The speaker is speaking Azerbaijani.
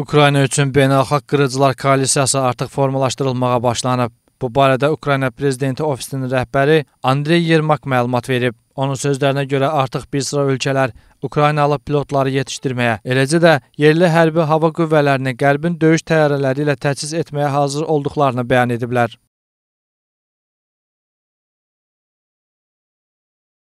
Ukrayna üçün beynəlxalq qırıcılar koalisiyası artıq formalaşdırılmağa başlanıb. Bu barədə Ukrayna prezidenti ofisinin rəhbəri Andrey Yermak məlumat verib. Onun sözlərinə görə artıq bir sıra ölkələr Ukraynalı pilotları yetişdirməyə, eləcə də yerli hərbi hava qüvvələrini Qərbin döyüş təyyarələri ilə təchiz etməyə hazır olduqlarını bəyan ediblər.